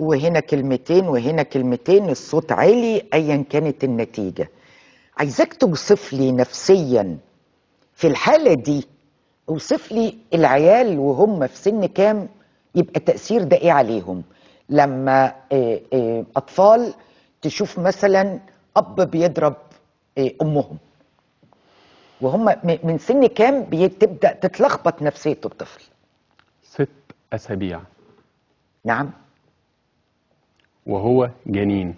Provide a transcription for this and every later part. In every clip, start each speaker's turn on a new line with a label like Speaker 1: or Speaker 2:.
Speaker 1: وهنا كلمتين وهنا كلمتين الصوت عالي ايا كانت النتيجه عايزاك توصف لي نفسيا في الحاله دي اوصف لي العيال وهم في سن كام يبقى تاثير ده ايه عليهم لما آه، آه، اطفال تشوف مثلا اب بيضرب آه، امهم وهم من سن كام بتبدا تتلخبط نفسيه الطفل
Speaker 2: ست اسابيع نعم وهو جنين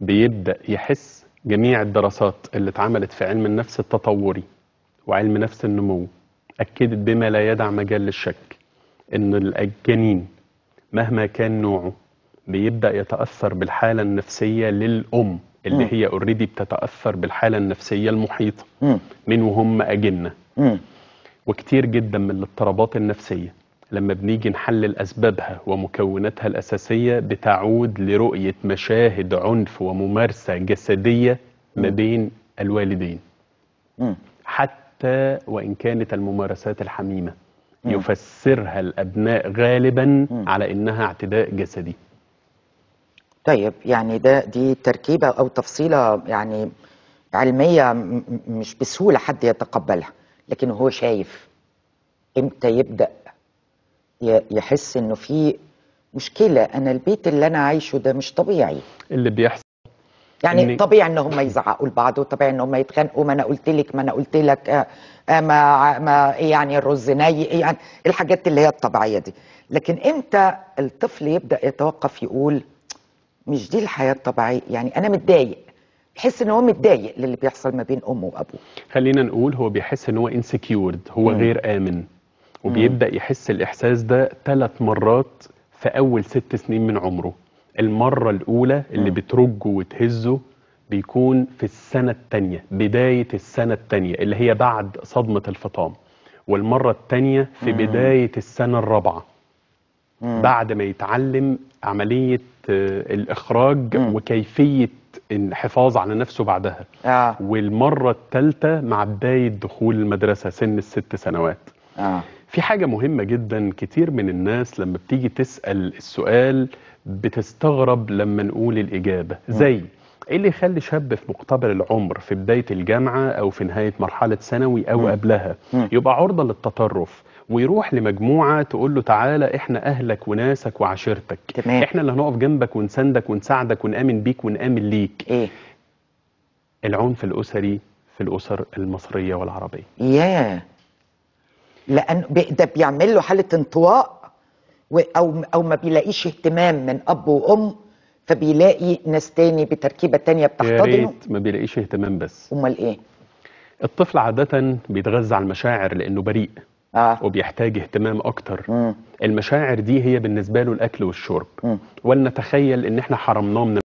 Speaker 2: بيبدأ يحس جميع الدراسات اللي اتعملت في علم النفس التطوري وعلم نفس النمو أكدت بما لا يدع مجال للشك إن الجنين مهما كان نوعه بيبدأ يتأثر بالحالة النفسية للأم اللي م. هي اوريدي بتتأثر بالحالة النفسية المحيطة م. من وهم أجنة م. وكتير جدا من الاضطرابات النفسية لما بنيجي نحلل أسبابها ومكوناتها الأساسية بتعود لرؤية مشاهد عنف وممارسة جسدية ما بين الوالدين حتى وإن كانت الممارسات الحميمة يفسرها الأبناء غالبا على إنها اعتداء جسدي
Speaker 1: طيب يعني ده دي تركيبة أو تفصيلة يعني علمية مش بسهولة حد يتقبلها لكن هو شايف امتى يبدأ يحس انه في مشكله انا البيت اللي انا عايشه ده مش طبيعي اللي بيحصل يعني إن... طبيعي ان هم يزعقوا لبعض وطبيعي ان هم يتخانقوا ما انا قلت لك ما انا قلت لك آه، آه، ما ما ايه يعني الرز ني إيه يعني الحاجات اللي هي الطبيعيه دي لكن امتى الطفل يبدا يتوقف يقول مش دي الحياه الطبيعيه يعني انا متضايق يحس ان هو متضايق للي بيحصل ما بين امه وابوه خلينا نقول هو
Speaker 2: بيحس ان هو انسكيورد هو م. غير امن وبيبدا يحس الاحساس ده ثلاث مرات في اول ست سنين من عمره المره الاولى اللي بترجه وتهزه بيكون في السنه الثانيه بدايه السنه الثانيه اللي هي بعد صدمه الفطام والمره الثانيه في بدايه السنه الرابعه بعد ما يتعلم عملية آه، الإخراج وكيفية الحفاظ على نفسه بعدها آه. والمرة الثالثة مع بداية دخول المدرسة سن الست سنوات آه. في حاجة مهمة جدا كتير من الناس لما بتيجي تسأل السؤال بتستغرب لما نقول الإجابة زي ايه اللي يخلي شاب في مقتبل العمر في بداية الجامعة او في نهاية مرحلة ثانوي او م. قبلها م. يبقى عرضة للتطرف ويروح لمجموعة تقول له تعالى احنا اهلك وناسك وعشيرتك تمام. احنا اللي هنقف جنبك ونساندك ونساعدك ونآمن بيك ونآمن ليك ايه العنف الاسري في الاسر المصرية والعربية
Speaker 1: ياه yeah. لان ده بيعمل له حاله انطواء او او ما بيلاقيش اهتمام من اب وام فبيلاقي ناس تاني بتركيبه تانيه بتحتضنه يا ريت
Speaker 2: ما بيلاقيش اهتمام بس امال ايه الطفل عاده بيتغذى على المشاعر لانه بريء آه. وبيحتاج اهتمام اكتر مم. المشاعر دي هي بالنسبه له الاكل والشرب ولنتخيل ان احنا حرمناه من